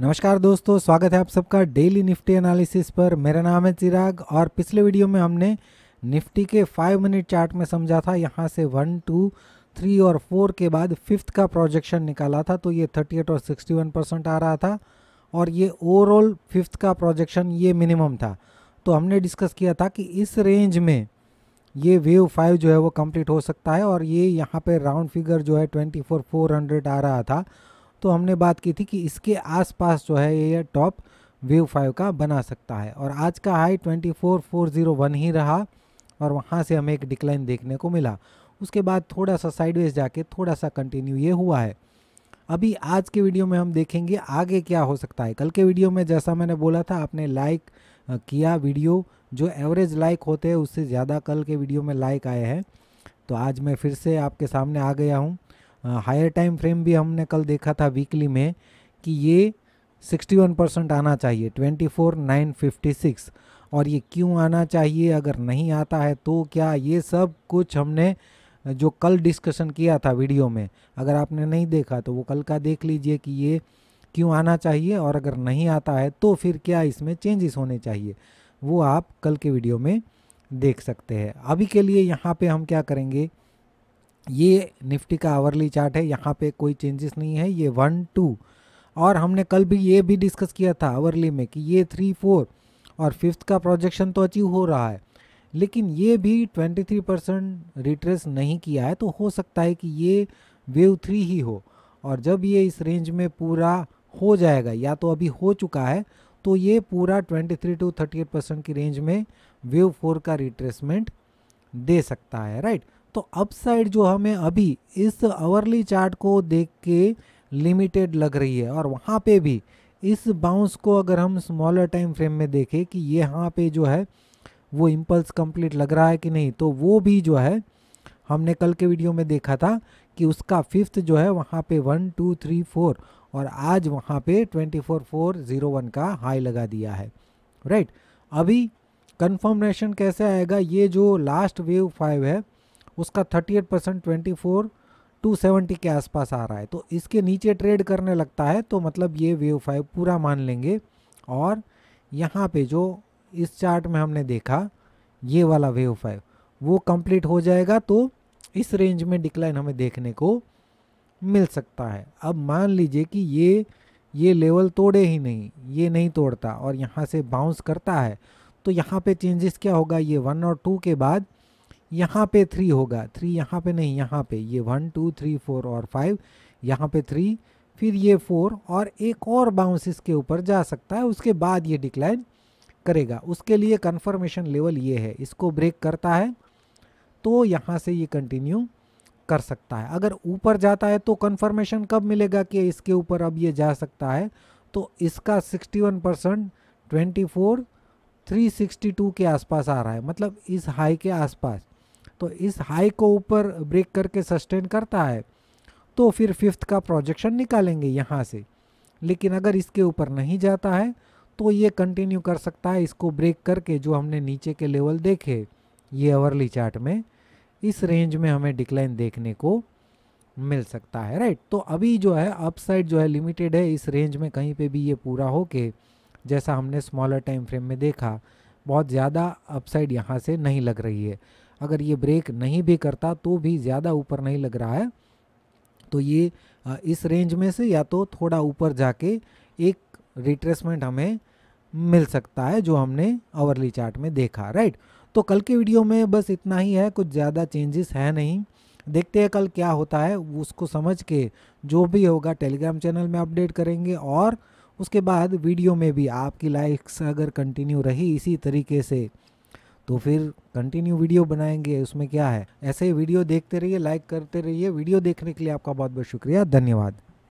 नमस्कार दोस्तों स्वागत है आप सबका डेली निफ्टी एनालिसिस पर मेरा नाम है चिराग और पिछले वीडियो में हमने निफ्टी के फाइव मिनट चार्ट में समझा था यहाँ से वन टू थ्री और फोर के बाद फिफ्थ का प्रोजेक्शन निकाला था तो ये थर्टी एट और सिक्सटी वन परसेंट आ रहा था और ये ओवरऑल फिफ्थ का प्रोजेक्शन ये मिनिमम था तो हमने डिस्कस किया था कि इस रेंज में ये वेव फाइव जो है वो कम्प्लीट हो सकता है और ये यहाँ पर राउंड फिगर जो है ट्वेंटी फोर फोर हंड्रेड आ रहा था तो हमने बात की थी कि इसके आसपास जो है ये टॉप वेव फाइव का बना सकता है और आज का हाई 24401 ही रहा और वहाँ से हमें एक डिक्लाइन देखने को मिला उसके बाद थोड़ा सा साइडवेज जाके थोड़ा सा कंटिन्यू ये हुआ है अभी आज के वीडियो में हम देखेंगे आगे क्या हो सकता है कल के वीडियो में जैसा मैंने बोला था आपने लाइक किया वीडियो जो एवरेज लाइक होते हैं उससे ज़्यादा कल के वीडियो में लाइक आए हैं तो आज मैं फिर से आपके सामने आ गया हूँ हायर टाइम फ्रेम भी हमने कल देखा था वीकली में कि ये 61 परसेंट आना चाहिए 24,956 और ये क्यों आना चाहिए अगर नहीं आता है तो क्या ये सब कुछ हमने जो कल डिस्कशन किया था वीडियो में अगर आपने नहीं देखा तो वो कल का देख लीजिए कि ये क्यों आना चाहिए और अगर नहीं आता है तो फिर क्या इसमें चेंजेस होने चाहिए वो आप कल के वीडियो में देख सकते हैं अभी के लिए यहाँ पे हम क्या करेंगे ये निफ्टी का आवरली चार्ट है यहाँ पे कोई चेंजेस नहीं है ये वन टू और हमने कल भी ये भी डिस्कस किया था आवरली में कि ये थ्री फोर और फिफ्थ का प्रोजेक्शन तो अचीव हो रहा है लेकिन ये भी 23 परसेंट रिट्रेस नहीं किया है तो हो सकता है कि ये वेव थ्री ही हो और जब ये इस रेंज में पूरा हो जाएगा या तो अभी हो चुका है तो ये पूरा 23 टू 38 परसेंट की रेंज में वेव फोर का रिट्रेसमेंट दे सकता है राइट तो अपसाइड जो हमें अभी इस आवरली चार्ट को देख के लिमिटेड लग रही है और वहाँ पे भी इस बाउंस को अगर हम स्मॉलर टाइम फ्रेम में देखें कि ये यहाँ पे जो है वो इम्पल्स कंप्लीट लग रहा है कि नहीं तो वो भी जो है हमने कल के वीडियो में देखा था कि उसका फिफ्थ जो है वहाँ पे वन टू थ्री फोर और आज वहाँ पे twenty four four zero one का हाई लगा दिया है राइट अभी कन्फर्मेशन कैसे आएगा ये जो लास्ट वेव फाइव है उसका 38 percent twenty four two seventy के आसपास आ रहा है तो इसके नीचे ट्रेड करने लगता है तो मतलब ये वेव फाइव पूरा मान लेंगे और यहाँ पे जो इस चार्ट में हमने देखा ये वाला वेव फाइव वो कंप्लीट हो जाएगा तो इस रेंज में डिक्लाइन हमें देखने को मिल सकता है अब मान लीजिए कि ये ये लेवल तोड़े ही नहीं ये नहीं तोड़ता और यहाँ से बाउंस करता है तो यहाँ पे चेंजेस क्या होगा ये वन और टू के बाद यहाँ पे थ्री होगा थ्री यहाँ पे नहीं यहाँ पे ये वन टू थ्री फोर और फाइव यहाँ पे थ्री फिर ये फोर और एक और बाउंस इसके ऊपर जा सकता है उसके बाद ये डिक्लाइन करेगा उसके लिए कन्फर्मेशन लेवल ये है इसको ब्रेक करता है तो यहाँ से ये कंटिन्यू कर सकता है अगर ऊपर जाता है तो कन्फर्मेशन कब मिलेगा कि इसके ऊपर अब ये जा सकता है तो इसका 61 परसेंट ट्वेंटी के आसपास आ रहा है मतलब इस हाई के आसपास तो इस हाई को ऊपर ब्रेक करके सस्टेन करता है तो फिर फिफ्थ का प्रोजेक्शन निकालेंगे यहाँ से लेकिन अगर इसके ऊपर नहीं जाता है तो ये कंटिन्यू कर सकता है इसको ब्रेक करके जो हमने नीचे के लेवल देखे ये अवरली चार्ट में इस रेंज में हमें डिक्लाइन देखने को मिल सकता है राइट तो अभी जो है अपसाइड जो है लिमिटेड है इस रेंज में कहीं पे भी ये पूरा हो के जैसा हमने स्मॉलर टाइम फ्रेम में देखा बहुत ज़्यादा अपसाइड यहाँ से नहीं लग रही है अगर ये ब्रेक नहीं भी करता तो भी ज़्यादा ऊपर नहीं लग रहा है तो ये इस रेंज में से या तो थोड़ा ऊपर जाके एक रिट्रेसमेंट हमें मिल सकता है जो हमने अवरली चार्ट में देखा राइट तो कल के वीडियो में बस इतना ही है कुछ ज़्यादा चेंजेस है नहीं देखते हैं कल क्या होता है उसको समझ के जो भी होगा टेलीग्राम चैनल में अपडेट करेंगे और उसके बाद वीडियो में भी आपकी लाइक्स अगर कंटिन्यू रही इसी तरीके से तो फिर कंटिन्यू वीडियो बनाएंगे उसमें क्या है ऐसे ही वीडियो देखते रहिए लाइक करते रहिए वीडियो देखने के लिए आपका बहुत बहुत शुक्रिया धन्यवाद